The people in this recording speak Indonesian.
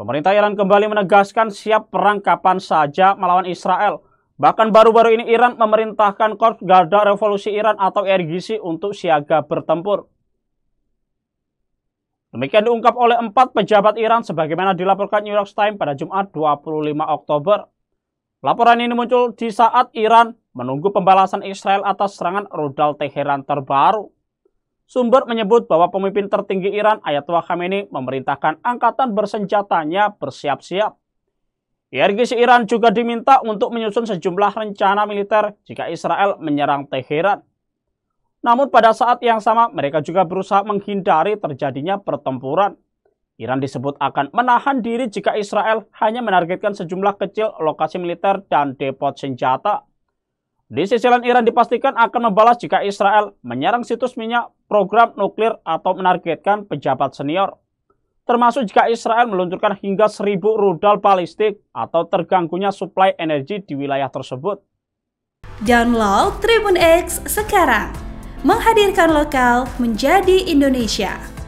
Pemerintah Iran kembali menegaskan siap perang kapan saja melawan Israel. Bahkan baru-baru ini Iran memerintahkan Korps Garda Revolusi Iran atau RGC untuk siaga bertempur. Demikian diungkap oleh empat pejabat Iran sebagaimana dilaporkan New York Times pada Jumat 25 Oktober. Laporan ini muncul di saat Iran menunggu pembalasan Israel atas serangan rudal Teheran terbaru. Sumber menyebut bahwa pemimpin tertinggi Iran Ayatollah Khamenei memerintahkan angkatan bersenjatanya bersiap-siap. IRGC Iran juga diminta untuk menyusun sejumlah rencana militer jika Israel menyerang Teheran. Namun pada saat yang sama mereka juga berusaha menghindari terjadinya pertempuran. Iran disebut akan menahan diri jika Israel hanya menargetkan sejumlah kecil lokasi militer dan depot senjata. Di sisi lain Iran dipastikan akan membalas jika Israel menyerang situs minyak, program nuklir, atau menargetkan pejabat senior. Termasuk jika Israel meluncurkan hingga seribu rudal balistik atau terganggunya suplai energi di wilayah tersebut. Download Tribun X sekarang. Menghadirkan lokal menjadi Indonesia.